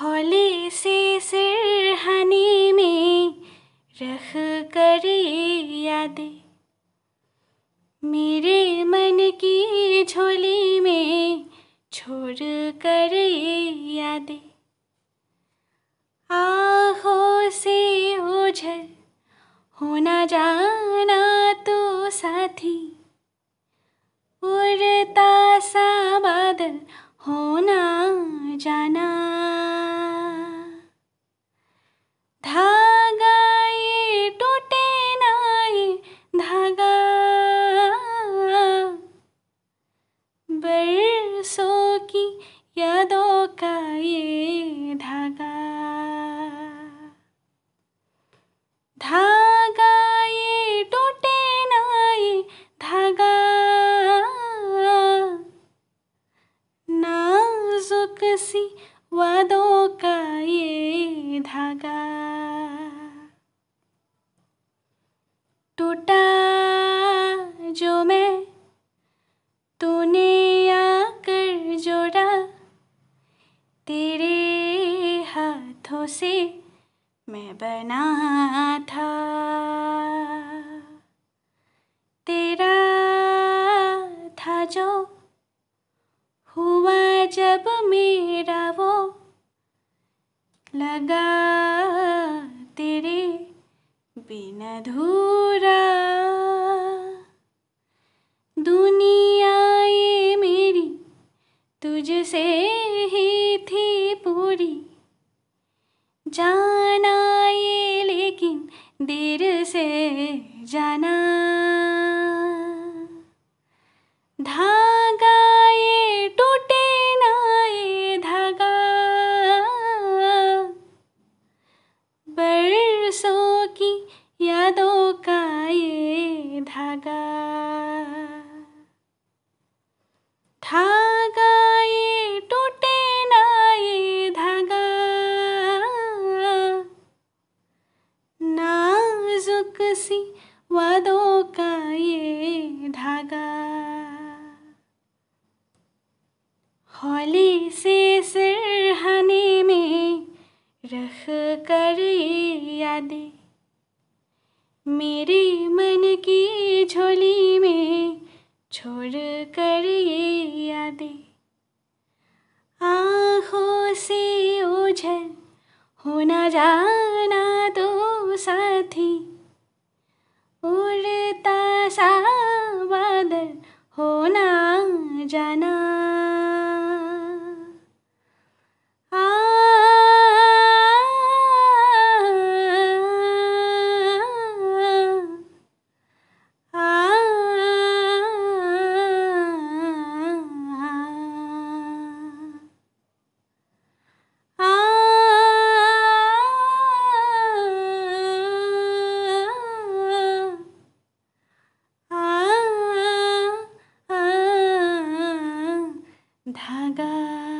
हौले से सिरहने में रख कर यादें मेरे मन की झोली में छोड़ कर यादें आहो से ओझल होना जाना तो साथी उड़ता सा बादल होना जाना बरसों की यादों का ये धागा धागा ये टूटे ना ये धागा नाजुक सी वादों का ये धागा टूटा मैं बना था तेरा था जो हुआ जब मेरा वो लगा तेरे बिना धूरा दुनिया ये मेरी तुझसे ही थी पूरी जान से जाना धागा ये टूटे ना ये धागा बरसों की यादों का ये धागा सी वादों का ये धागा हौले से सरहने में रख कर यादें मेरे मन की झोली में छोड़ कर ये यादें आँखों से ओझल होना जा 다가